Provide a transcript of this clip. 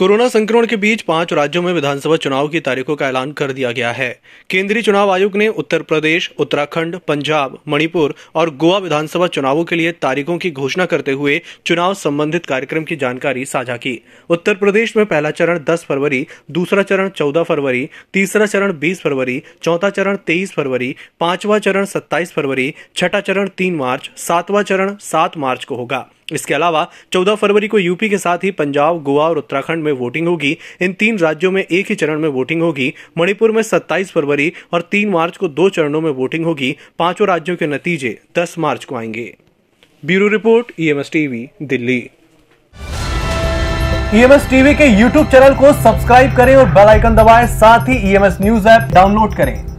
corona संक्रमण के बीच पांच राज्यों में विधानसभा चुनाव की तारीखों का ऐलान कर दिया गया है केंद्रीय चुनाव आयोग ने उत्तर प्रदेश उत्तराखंड पंजाब मणिपुर और गोवा विधानसभा चुनावों के लिए तारीखों की घोषणा करते हुए चुनाव संबंधित कार्यक्रम की जानकारी साझा की उत्तर प्रदेश में पहला चरण दस फरवरी दूसरा चरण चौदह फरवरी तीसरा चरण बीस फरवरी चौथा चरण तेईस फरवरी पांचवा चरण सत्ताईस फरवरी छठा चरण तीन मार्च सातवां चरण सात मार्च को होगा इसके अलावा 14 फरवरी को यूपी के साथ ही पंजाब गोवा और उत्तराखंड में वोटिंग होगी इन तीन राज्यों में एक ही चरण में वोटिंग होगी मणिपुर में 27 फरवरी और 3 मार्च को दो चरणों में वोटिंग होगी पांचों राज्यों के नतीजे 10 मार्च को आएंगे bureau report EMS TV Delhi EMS TV के यूट्यूब चैनल को सब्सक्राइब करें और बेलाइकन दबाए साथ ही ईएमएस न्यूज ऐप डाउनलोड करें